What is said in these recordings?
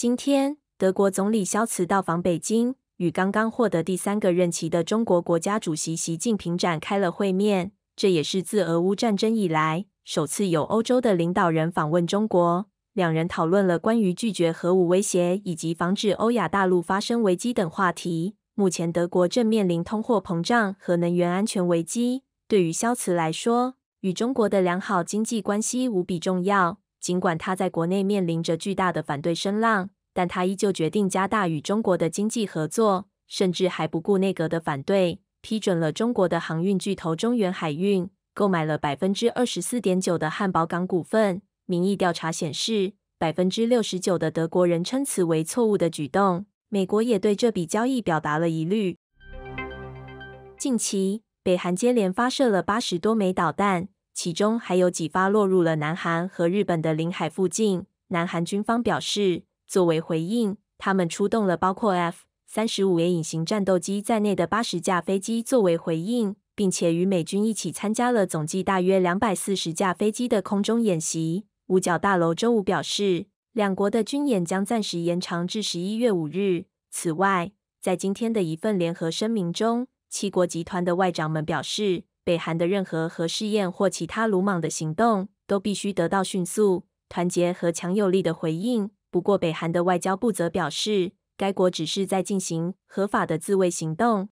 今天，德国总理肖茨到访北京，与刚刚获得第三个任期的中国国家主席习近平展开了会面。这也是自俄乌战争以来，首次有欧洲的领导人访问中国。两人讨论了关于拒绝核武威胁以及防止欧亚大陆发生危机等话题。目前，德国正面临通货膨胀和能源安全危机。对于肖茨来说，与中国的良好经济关系无比重要。尽管他在国内面临着巨大的反对声浪。但他依旧决定加大与中国的经济合作，甚至还不顾内阁的反对，批准了中国的航运巨头中远海运购买了百分之二十四点九的汉堡港股份。民意调查显示，百分之六十九的德国人称此为错误的举动。美国也对这笔交易表达了疑虑。近期，北韩接连发射了八十多枚导弹，其中还有几发落入了南韩和日本的领海附近。南韩军方表示。作为回应，他们出动了包括 F 三十五 A 隐形战斗机在内的八十架飞机。作为回应，并且与美军一起参加了总计大约两百四十架飞机的空中演习。五角大楼周五表示，两国的军演将暂时延长至十一月五日。此外，在今天的一份联合声明中，七国集团的外长们表示，北韩的任何核试验或其他鲁莽的行动都必须得到迅速、团结和强有力的回应。不过，北韩的外交部则表示，该国只是在进行合法的自卫行动。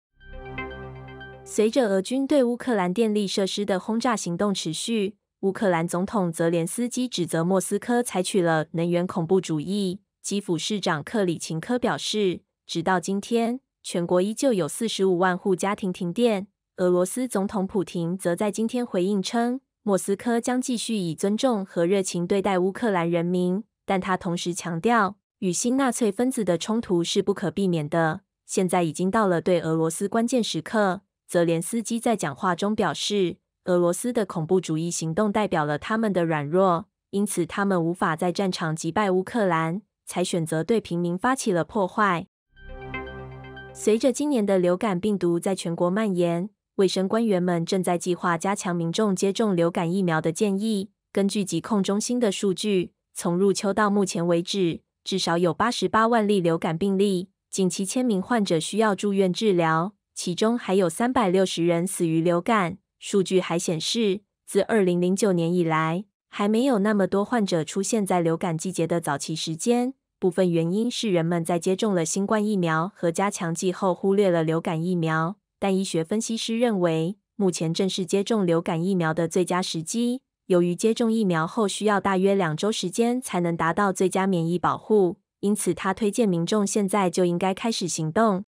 随着俄军对乌克兰电力设施的轰炸行动持续，乌克兰总统泽连斯基指责莫斯科采取了能源恐怖主义。基辅市长克里琴科表示，直到今天，全国依旧有四十五万户家庭停电。俄罗斯总统普廷则在今天回应称，莫斯科将继续以尊重和热情对待乌克兰人民。但他同时强调，与新纳粹分子的冲突是不可避免的。现在已经到了对俄罗斯关键时刻。泽连斯基在讲话中表示，俄罗斯的恐怖主义行动代表了他们的软弱，因此他们无法在战场击败乌克兰，才选择对平民发起了破坏。随着今年的流感病毒在全国蔓延，卫生官员们正在计划加强民众接种流感疫苗的建议。根据疾控中心的数据。从入秋到目前为止，至少有八十八万例流感病例，近七千名患者需要住院治疗，其中还有三百六十人死于流感。数据还显示，自二零零九年以来，还没有那么多患者出现在流感季节的早期时间。部分原因是人们在接种了新冠疫苗和加强剂后，忽略了流感疫苗。但医学分析师认为，目前正是接种流感疫苗的最佳时机。由于接种疫苗后需要大约两周时间才能达到最佳免疫保护，因此他推荐民众现在就应该开始行动。